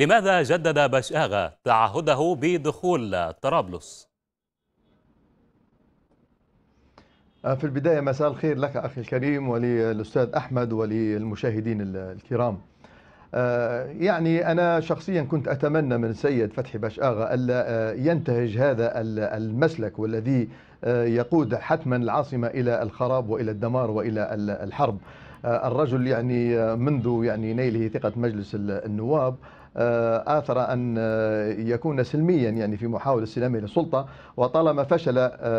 لماذا جدد بشآغة تعهده بدخول طرابلس؟ آه، في البداية مساء الخير لك أخي الكريم وللأستاذ أحمد وللمشاهدين الكرام آه، يعني أنا شخصيا كنت أتمنى من سيد فتحي بشآغة ألا آه، ينتهج هذا المسلك والذي يقود حتما العاصمة إلى الخراب وإلى الدمار وإلى الحرب آه، الرجل يعني آه، منذ يعني نيله ثقة مجلس النواب آه، آثر أن يكون سلميا يعني في محاولة استلامه للسلطة وطالما فشل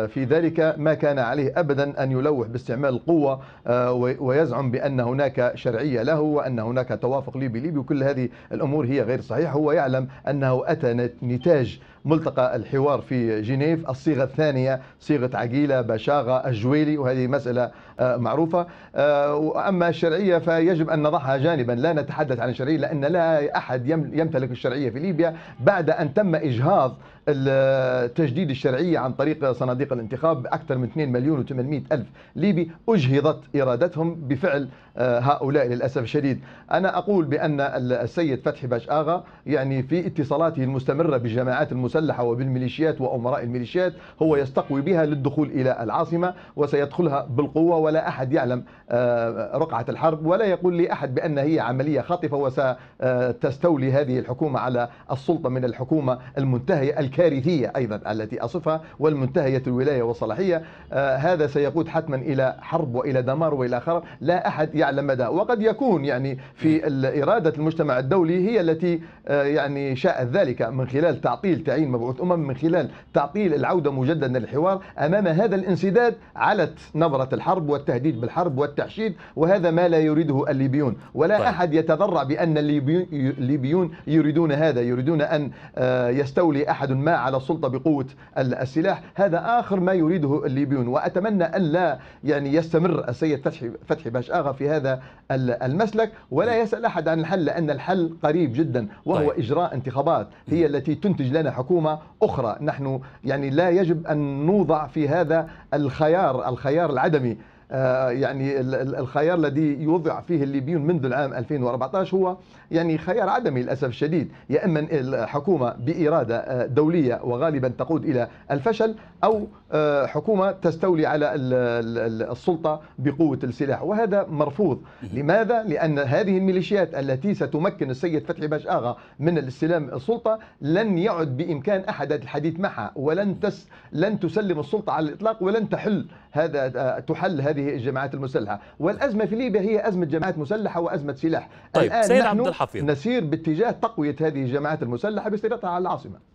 في ذلك ما كان عليه أبدا أن يلوح باستعمال القوة ويزعم بأن هناك شرعية له وأن هناك توافق ليبي ليبي وكل هذه الأمور هي غير صحيحة هو يعلم أنه أتى نتاج ملتقى الحوار في جنيف الصيغة الثانية صيغة عقيلة بشاغة الجويلي وهذه مسألة معروفة وأما الشرعية فيجب أن نضعها جانبا لا نتحدث عن الشرعية لأن لا أحد يمتلك الشرعية في ليبيا بعد أن تم إجهاض تجديد الشرعية عن طريق صناديق الانتخاب أكثر من 2 مليون و800 ألف ليبي أجهضت إرادتهم بفعل آه، هؤلاء للأسف الشديد أنا أقول بأن السيد فتحي باش آغا يعني في اتصالاته المستمرة بالجماعات المسلحة وبالميليشيات وأمراء الميليشيات هو يستقوي بها للدخول إلى العاصمة وسيدخلها بالقوة ولا أحد يعلم آه، رقعة الحرب ولا يقول لي أحد بأن هي عملية خاطفة وستستولي هذه الحكومة على السلطة من الحكومة المنتهية الكارثية أيضا التي أصفها والمنتهية الولاية والصلاحية آه، هذا سيقود حتما إلى حرب وإلى دمار وإلى خراب لا أحد يعلم مدى وقد يكون يعني في إرادة المجتمع الدولي هي التي آه، يعني شاءت ذلك من خلال تعطيل تعيين مبعوث أمم من خلال تعطيل العودة مجددا للحوار أمام هذا الانسداد علت نبرة الحرب والتهديد بالحرب والتحشيد وهذا ما لا يريده الليبيون ولا طيب. أحد يتضرع بأن الليبيون يريدون هذا يريدون أن آه، يستولي أحد ما على السلطة بقوة السلاح هذا آخر ما يريده الليبيون وأتمنى أن لا يعني يستمر السيد فتحي, فتحي باش آغا في هذا المسلك ولا طيب. يسأل أحد عن الحل لأن الحل قريب جدا وهو طيب. إجراء انتخابات هي التي تنتج لنا حكومة أخرى نحن يعني لا يجب أن نوضع في هذا الخيار الخيار العدمي آه، يعني الخيار الذي يوضع فيه الليبيون منذ العام 2014 هو يعني خيار عدمي للأسف الشديد يا إما الحكومة بإرادة آه، دولية وغالبا تقود إلى الفشل أو آه، حكومة تستولي على السلطة بقوة السلاح وهذا مرفوض لماذا؟ لأن هذه الميليشيات التي ستمكن السيد فتحي باش آغا من الاستلام السلطة لن يعد بإمكان أحد الحديث معها ولن تس لن تسلم السلطة على الإطلاق ولن تحل هذا تحل هذه هذه الجماعات المسلحة والأزمة في ليبيا هي أزمة جماعات مسلحة وأزمة سلاح طيب الآن سيد نحن عبد الحفيظ نسير باتجاه تقوية هذه الجماعات المسلحة باستيلتها على العاصمة